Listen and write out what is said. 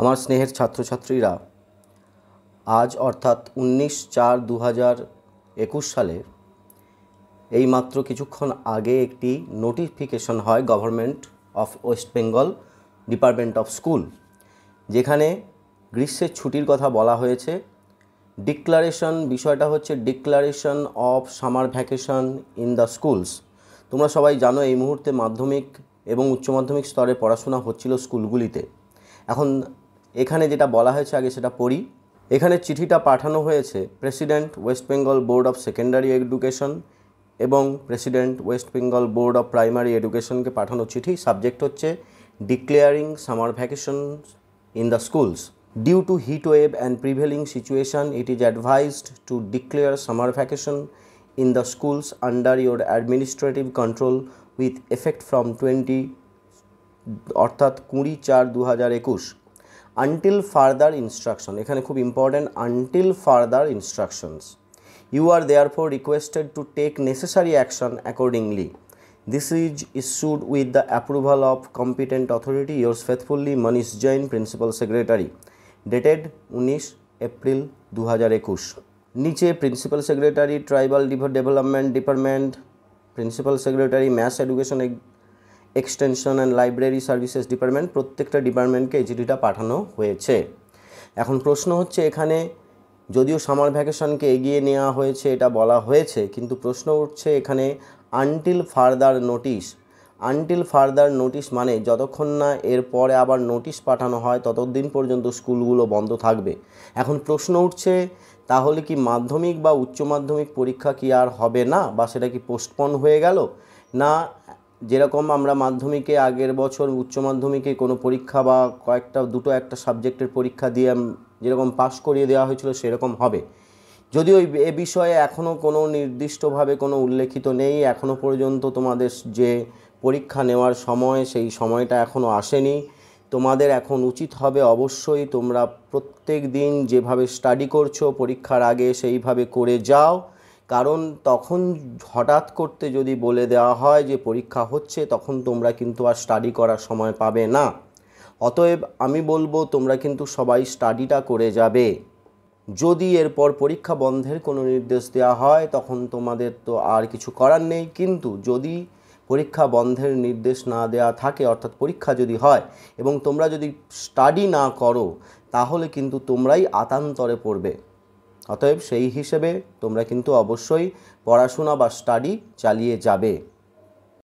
আমার স্নেহের ছাত্রছাত্রীরা আজ অর্থাৎ উনিশ চার দু হাজার একুশ সালে এই মাত্র কিছুক্ষণ আগে একটি নোটিফিকেশন হয় government of West Bengal department of school যেখানে গ্রীষ্মের ছুটির কথা বলা হয়েছে ডিক্লারেশন বিষয়টা হচ্ছে declaration of summer vacation in the schools তোমরা সবাই জানো এই মুহূর্তে মাধ্যমিক এবং উচ্চ মাধ্যমিক স্তরে পড়াশোনা হচ্ছিল স্কুলগুলিতে এখন এখানে যেটা বলা হয়েছে আগে সেটা পড়ি এখানে চিঠিটা পাঠানো হয়েছে president West Bengal board of secondary education এবং president West Bengal board of primary এডুকেশনকে পাঠানো চিঠি সাবজেক্ট হচ্ছে declaring summer vacation in the schools due to heat wave and prevailing situation it is advised to declare summer vacation in the schools under your administrative control with effect from twenty অর্থাৎ কুড়ি চার দু হাজার একুশ until further instruction এখানে খুব important until further instructions you are therefore requested to take necessary action accordingly this is issued with the approval of competent authority yours faithfully Manish Jain principal secretary dated উনিশ April দু হাজার একুশ নিচে principal secretary tribal development department principal secretary mass education extension and library services department প্রত্যেকটা ডিপার্টমেন্টকে এই চিঠিটা পাঠানো হয়েছে এখন প্রশ্ন হচ্ছে এখানে যদিও সামার ভ্যাকেশনকে এগিয়ে নেওয়া হয়েছে এটা বলা হয়েছে কিন্তু প্রশ্ন উঠছে এখানে until further notice until further notice মানে যতক্ষণ না এরপরে আবার নোটিশ পাঠানো হয় ততদিন পর্যন্ত স্কুলগুলো বন্ধ থাকবে এখন প্রশ্ন উঠছে তাহলে কি মাধ্যমিক বা উচ্চ মাধ্যমিক পরীক্ষা কি আর হবে না বা সেটা কি পোস্টপন হয়ে গেল না যেরকম আমরা মাধ্যমিকে আগের বছর উচ্চ মাধ্যমিকে কোনো পরীক্ষা বা কয়েকটা দুটো একটা সাবজেক্টের পরীক্ষা দিয়ে যেরকম পাশ করিয়ে দেওয়া হয়েছিল সেরকম হবে যদিও এ বিষয়ে এখনও কোনো নির্দিষ্টভাবে কোনো উল্লেখিত নেই এখনও পর্যন্ত তোমাদের যে পরীক্ষা নেওয়ার সময় সেই সময়টা এখনও আসেনি তোমাদের এখন উচিত হবে অবশ্যই তোমরা প্রত্যেক দিন যেভাবে স্টাডি করছো পরীক্ষার আগে সেইভাবে করে যাও কারণ তখন হঠাৎ করতে যদি বলে দেওয়া হয় যে পরীক্ষা হচ্ছে তখন তোমরা কিন্তু আর স্টাডি করার সময় পাবে না অতএব আমি বলবো তোমরা কিন্তু সবাই স্টাডিটা করে যাবে যদি এরপর পরীক্ষা বন্ধের কোনো নির্দেশ দেওয়া হয় তখন তোমাদের তো আর কিছু করার নেই কিন্তু যদি পরীক্ষা বন্ধের নির্দেশ না দেওয়া থাকে অর্থাৎ পরীক্ষা যদি হয় এবং তোমরা যদি স্টাডি না করো তাহলে কিন্তু তোমরাই আতান্তরে পড়বে অতএব সেই হিসেবে তোমরা কিন্তু অবশ্যই পড়াশোনা বা স্টাডি চালিয়ে যাবে